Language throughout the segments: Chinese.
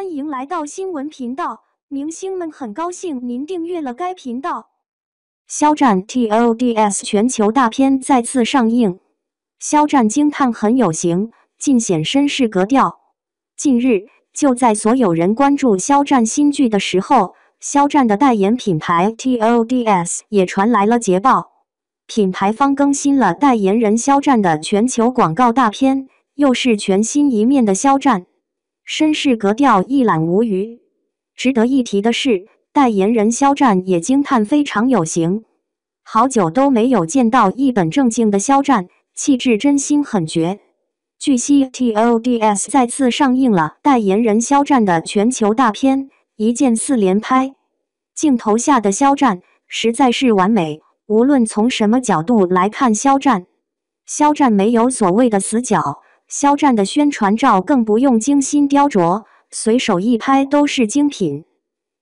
欢迎来到新闻频道，明星们很高兴您订阅了该频道。肖战 TODS 全球大片再次上映，肖战惊叹很有型，尽显绅士格调。近日，就在所有人关注肖战新剧的时候，肖战的代言品牌 TODS 也传来了捷报，品牌方更新了代言人肖战的全球广告大片，又是全新一面的肖战。绅士格调一览无余。值得一提的是，代言人肖战也惊叹非常有型。好久都没有见到一本正经的肖战，气质真心很绝。据悉，T O D S 再次上映了代言人肖战的全球大片，一键四连拍。镜头下的肖战实在是完美，无论从什么角度来看，肖战，肖战没有所谓的死角。肖战的宣传照更不用精心雕琢，随手一拍都是精品。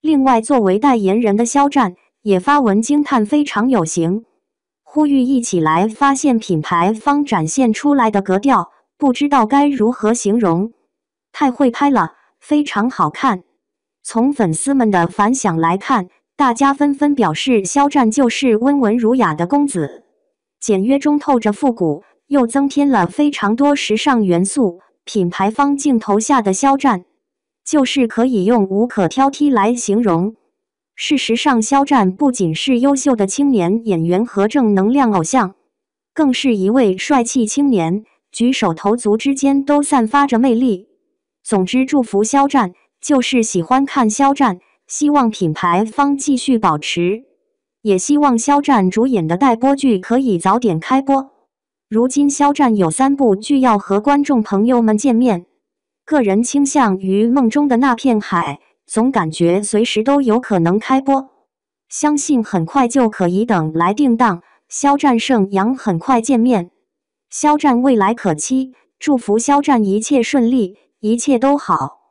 另外，作为代言人的肖战也发文惊叹：“非常有型，呼吁一起来发现品牌方展现出来的格调。”不知道该如何形容，太会拍了，非常好看。从粉丝们的反响来看，大家纷纷表示：“肖战就是温文儒雅的公子，简约中透着复古。”又增添了非常多时尚元素。品牌方镜头下的肖战，就是可以用无可挑剔来形容。事实上，肖战不仅是优秀的青年演员和正能量偶像，更是一位帅气青年，举手投足之间都散发着魅力。总之，祝福肖战，就是喜欢看肖战，希望品牌方继续保持，也希望肖战主演的待播剧可以早点开播。如今，肖战有三部剧要和观众朋友们见面。个人倾向于《梦中的那片海》，总感觉随时都有可能开播，相信很快就可以等来定档。肖战、胜阳很快见面，肖战未来可期，祝福肖战一切顺利，一切都好。